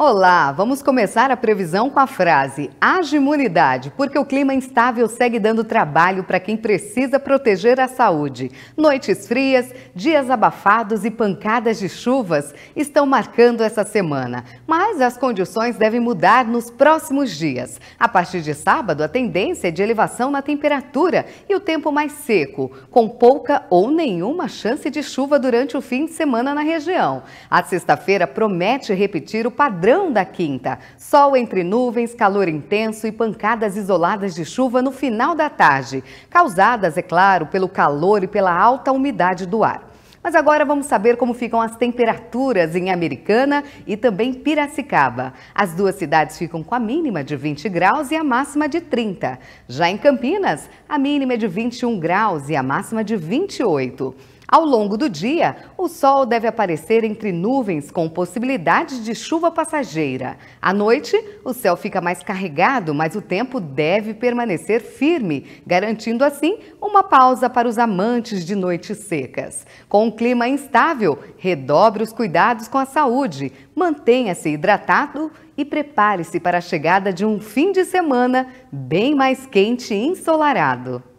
Olá, vamos começar a previsão com a frase: haja imunidade, porque o clima instável segue dando trabalho para quem precisa proteger a saúde. Noites frias, dias abafados e pancadas de chuvas estão marcando essa semana, mas as condições devem mudar nos próximos dias. A partir de sábado, a tendência é de elevação na temperatura e o tempo mais seco, com pouca ou nenhuma chance de chuva durante o fim de semana na região. A sexta-feira promete repetir o padrão padrão da quinta. Sol entre nuvens, calor intenso e pancadas isoladas de chuva no final da tarde, causadas, é claro, pelo calor e pela alta umidade do ar. Mas agora vamos saber como ficam as temperaturas em Americana e também Piracicaba. As duas cidades ficam com a mínima de 20 graus e a máxima de 30. Já em Campinas, a mínima é de 21 graus e a máxima de 28. Ao longo do dia, o sol deve aparecer entre nuvens com possibilidade de chuva passageira. À noite, o céu fica mais carregado, mas o tempo deve permanecer firme, garantindo assim uma pausa para os amantes de noites secas. Com um clima instável, redobre os cuidados com a saúde, mantenha-se hidratado e prepare-se para a chegada de um fim de semana bem mais quente e ensolarado.